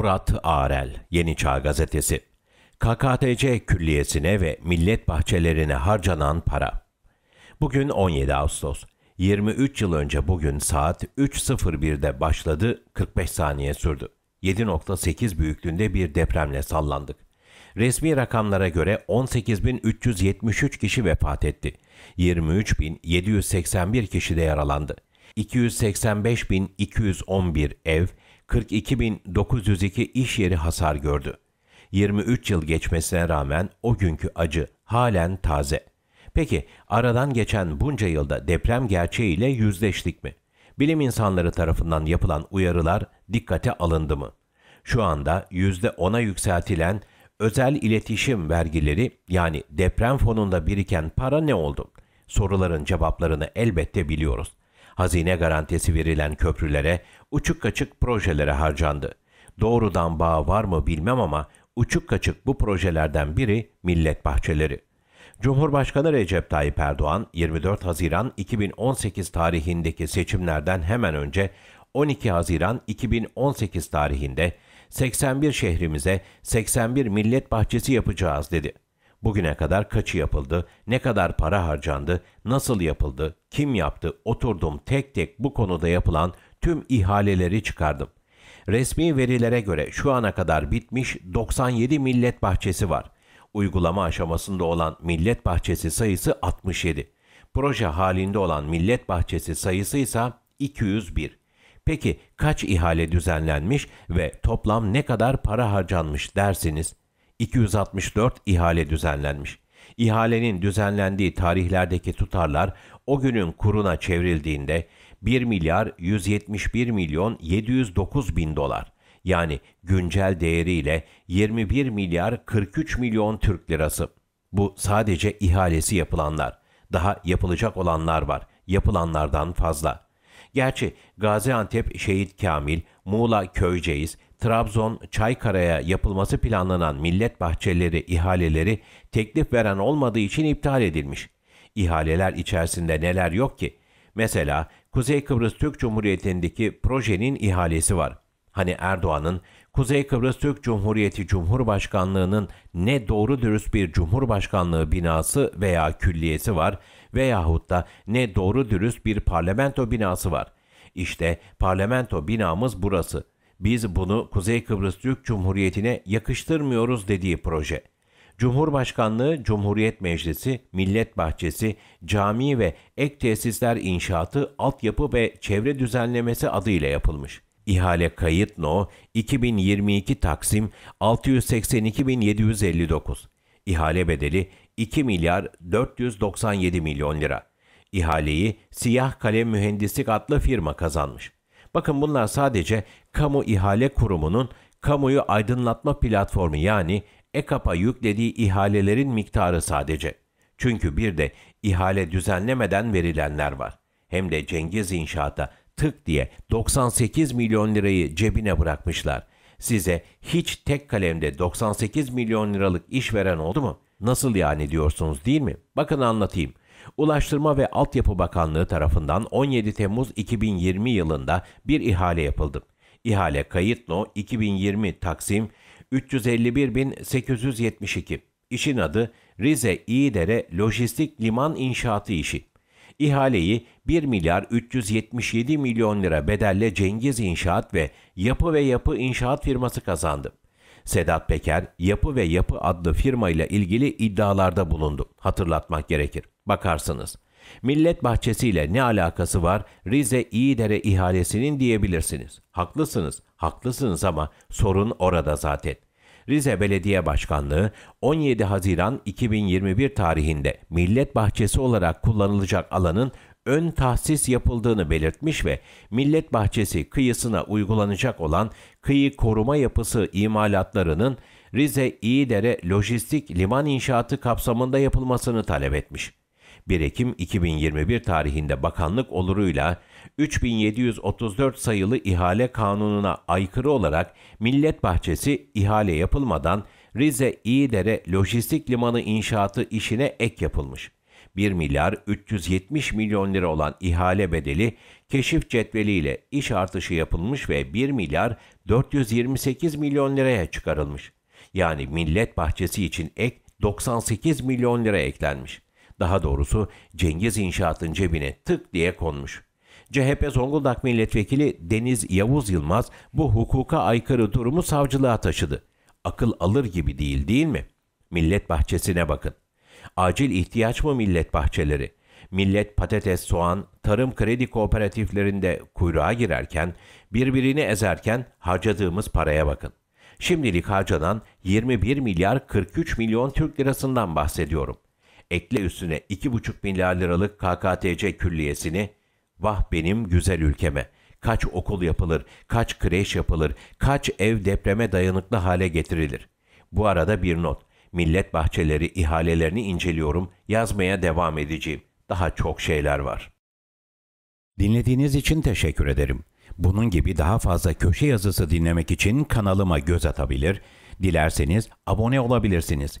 Murat Arel, Yeni Çağ Gazetesi KKTC külliyesine ve millet bahçelerine harcanan para. Bugün 17 Ağustos. 23 yıl önce bugün saat 3.01'de başladı, 45 saniye sürdü. 7.8 büyüklüğünde bir depremle sallandık. Resmi rakamlara göre 18.373 kişi vefat etti. 23.781 kişi de yaralandı. 285.211 ev, 42.902 iş yeri hasar gördü. 23 yıl geçmesine rağmen o günkü acı halen taze. Peki aradan geçen bunca yılda deprem gerçeğiyle yüzleştik mi? Bilim insanları tarafından yapılan uyarılar dikkate alındı mı? Şu anda %10'a yükseltilen özel iletişim vergileri yani deprem fonunda biriken para ne oldu? Soruların cevaplarını elbette biliyoruz hazine garantisi verilen köprülere, uçuk kaçık projelere harcandı. Doğrudan bağ var mı bilmem ama uçuk kaçık bu projelerden biri millet bahçeleri. Cumhurbaşkanı Recep Tayyip Erdoğan 24 Haziran 2018 tarihindeki seçimlerden hemen önce 12 Haziran 2018 tarihinde 81 şehrimize 81 millet bahçesi yapacağız dedi. Bugüne kadar kaçı yapıldı, ne kadar para harcandı, nasıl yapıldı, kim yaptı oturdum tek tek bu konuda yapılan tüm ihaleleri çıkardım. Resmi verilere göre şu ana kadar bitmiş 97 millet bahçesi var. Uygulama aşamasında olan millet bahçesi sayısı 67. Proje halinde olan millet bahçesi sayısı ise 201. Peki kaç ihale düzenlenmiş ve toplam ne kadar para harcanmış dersiniz? 264 ihale düzenlenmiş. İhalenin düzenlendiği tarihlerdeki tutarlar o günün kuruna çevrildiğinde 1 milyar 171 milyon 709 bin dolar yani güncel değeriyle 21 milyar 43 milyon Türk lirası. Bu sadece ihalesi yapılanlar. Daha yapılacak olanlar var. Yapılanlardan fazla. Gerçi Gaziantep Şehit Kamil, Muğla Köyceğiz, Trabzon Çaykara'ya yapılması planlanan millet bahçeleri ihaleleri teklif veren olmadığı için iptal edilmiş. İhaleler içerisinde neler yok ki? Mesela Kuzey Kıbrıs Türk Cumhuriyeti'ndeki projenin ihalesi var. Hani Erdoğan'ın Kuzey Kıbrıs Türk Cumhuriyeti Cumhurbaşkanlığı'nın ne doğru dürüst bir Cumhurbaşkanlığı binası veya külliyesi var veyahut da ne doğru dürüst bir parlamento binası var. İşte parlamento binamız burası. Biz bunu Kuzey Kıbrıs Türk Cumhuriyeti'ne yakıştırmıyoruz dediği proje. Cumhurbaşkanlığı, Cumhuriyet Meclisi, Millet Bahçesi, cami ve ek tesisler inşaatı, altyapı ve çevre düzenlemesi adıyla yapılmış.'' İhale kayıt no 2022 Taksim 682.759. İhale bedeli 2 milyar 497 milyon lira. İhaleyi Siyah Kalem Mühendislik adlı firma kazanmış. Bakın bunlar sadece Kamu İhale Kurumu'nun kamuyu aydınlatma platformu yani EKAP'a yüklediği ihalelerin miktarı sadece. Çünkü bir de ihale düzenlemeden verilenler var. Hem de Cengiz İnşaat'a tık diye 98 milyon lirayı cebine bırakmışlar. Size hiç tek kalemde 98 milyon liralık iş veren oldu mu? Nasıl yani diyorsunuz değil mi? Bakın anlatayım. Ulaştırma ve Altyapı Bakanlığı tarafından 17 Temmuz 2020 yılında bir ihale yapıldı. İhale kayıt no 2020 Taksim 351.872. İşin adı Rize İyidere Lojistik Liman İnşaatı İşi. İhaleyi 1 milyar 377 milyon lira bedelle Cengiz İnşaat ve Yapı ve Yapı İnşaat firması kazandı. Sedat Peker, Yapı ve Yapı adlı firma ile ilgili iddialarda bulundu. Hatırlatmak gerekir. Bakarsınız. Millet ile ne alakası var Rize İyidere ihalesinin diyebilirsiniz. Haklısınız, haklısınız ama sorun orada zaten. Rize Belediye Başkanlığı 17 Haziran 2021 tarihinde Millet Bahçesi olarak kullanılacak alanın ön tahsis yapıldığını belirtmiş ve Millet Bahçesi kıyısına uygulanacak olan kıyı koruma yapısı imalatlarının Rize İyidere Lojistik Liman İnşaatı kapsamında yapılmasını talep etmiş. 1 Ekim 2021 tarihinde bakanlık oluruyla 3734 sayılı ihale kanununa aykırı olarak Millet Bahçesi ihale yapılmadan Rize İyidere Lojistik Limanı inşaatı işine ek yapılmış. 1 milyar 370 milyon lira olan ihale bedeli keşif cetveliyle iş artışı yapılmış ve 1 milyar 428 milyon liraya çıkarılmış. Yani millet bahçesi için ek 98 milyon lira eklenmiş. Daha doğrusu Cengiz İnşaat'ın cebine tık diye konmuş. CHP Zonguldak Milletvekili Deniz Yavuz Yılmaz bu hukuka aykırı durumu savcılığa taşıdı. Akıl alır gibi değil değil mi? Millet bahçesine bakın. Acil ihtiyaç mı millet bahçeleri? Millet patates, soğan, tarım kredi kooperatiflerinde kuyruğa girerken, birbirini ezerken harcadığımız paraya bakın. Şimdilik harcanan 21 milyar 43 milyon Türk lirasından bahsediyorum ekle üstüne 2,5 milyar liralık KKTC külliyesini vah benim güzel ülkeme. Kaç okul yapılır, kaç kreş yapılır, kaç ev depreme dayanıklı hale getirilir. Bu arada bir not. Millet bahçeleri ihalelerini inceliyorum, yazmaya devam edeceğim. Daha çok şeyler var. Dinlediğiniz için teşekkür ederim. Bunun gibi daha fazla köşe yazısı dinlemek için kanalıma göz atabilir, dilerseniz abone olabilirsiniz.''